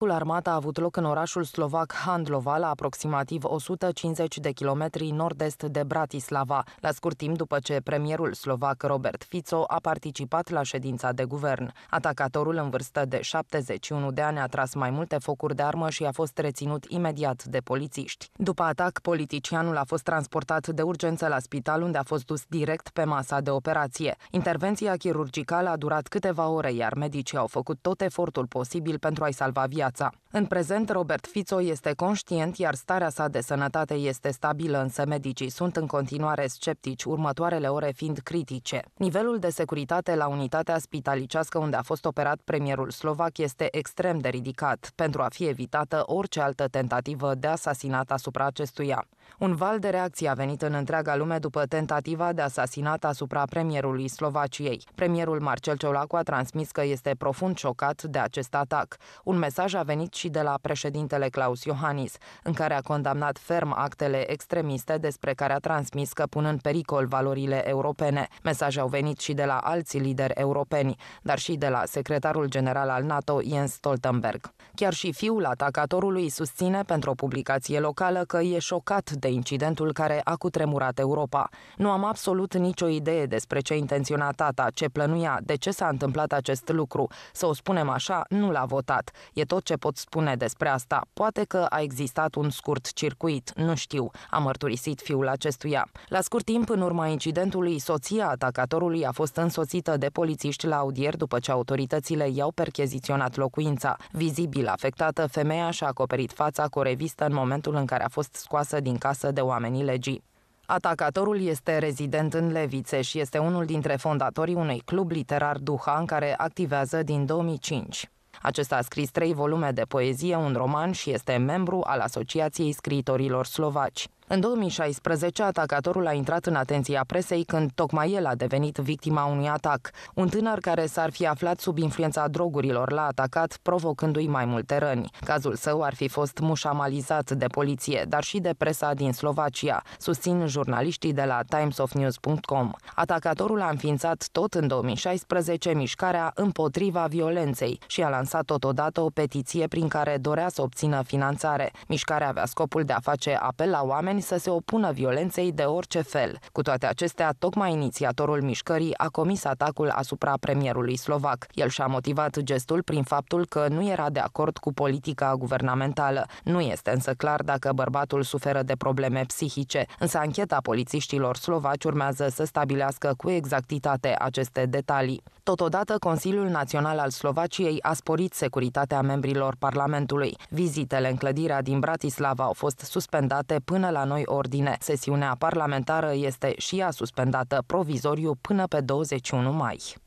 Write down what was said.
Atacul armat a avut loc în orașul slovac Handlova, la aproximativ 150 de kilometri nord-est de Bratislava, la scurt timp după ce premierul slovac Robert Fico a participat la ședința de guvern. Atacatorul în vârstă de 71 de ani a tras mai multe focuri de armă și a fost reținut imediat de polițiști. După atac, politicianul a fost transportat de urgență la spital, unde a fost dus direct pe masa de operație. Intervenția chirurgicală a durat câteva ore, iar medicii au făcut tot efortul posibil pentru a-i salva viața 下葬。În prezent, Robert Fico este conștient, iar starea sa de sănătate este stabilă, însă medicii sunt în continuare sceptici, următoarele ore fiind critice. Nivelul de securitate la unitatea spitalicească unde a fost operat premierul slovac este extrem de ridicat, pentru a fi evitată orice altă tentativă de asasinat asupra acestuia. Un val de reacții a venit în întreaga lume după tentativa de asasinat asupra premierului Slovaciei. Premierul Marcel Ciolacu a transmis că este profund șocat de acest atac. Un mesaj a venit și de la președintele Claus Iohannis, în care a condamnat ferm actele extremiste despre care a transmis că pun în pericol valorile europene. Mesaje au venit și de la alții lideri europeni, dar și de la secretarul general al NATO, Jens Stoltenberg. Chiar și fiul atacatorului susține pentru o publicație locală că e șocat de incidentul care a cutremurat Europa. Nu am absolut nicio idee despre ce intenționa tata, ce plănuia, de ce s-a întâmplat acest lucru. Să o spunem așa, nu l-a votat. E tot ce pot spune spune despre asta. Poate că a existat un scurt circuit, nu știu, a mărturisit fiul acestuia. La scurt timp, în urma incidentului, soția atacatorului a fost însoțită de polițiști la audier după ce autoritățile i-au percheziționat locuința. Vizibil afectată, femeia și-a acoperit fața cu o revistă în momentul în care a fost scoasă din casă de oamenii legii. Atacatorul este rezident în Levițe și este unul dintre fondatorii unui club literar Duha în care activează din 2005. Acesta a scris trei volume de poezie, un roman și este membru al Asociației Scriitorilor Slovaci. În 2016, atacatorul a intrat în atenția presei când tocmai el a devenit victima unui atac. Un tânăr care s-ar fi aflat sub influența drogurilor l-a atacat, provocându-i mai multe răni. Cazul său ar fi fost mușamalizat de poliție, dar și de presa din Slovacia, susțin jurnaliștii de la timesofnews.com. Atacatorul a înființat tot în 2016 mișcarea împotriva violenței și a lansat totodată o petiție prin care dorea să obțină finanțare. Mișcarea avea scopul de a face apel la oameni oameni să se opună violenței de orice fel. Cu toate acestea, tocmai inițiatorul mișcării a comis atacul asupra premierului slovac. El și-a motivat gestul prin faptul că nu era de acord cu politica guvernamentală. Nu este însă clar dacă bărbatul suferă de probleme psihice, însă ancheta polițiștilor slovaci urmează să stabilească cu exactitate aceste detalii. Totodată, Consiliul Național al Slovaciei a sporit securitatea membrilor Parlamentului. Vizitele în clădirea din Bratislava au fost suspendate până la noi ordine. Sesiunea parlamentară este și ea suspendată provizoriu până pe 21 mai.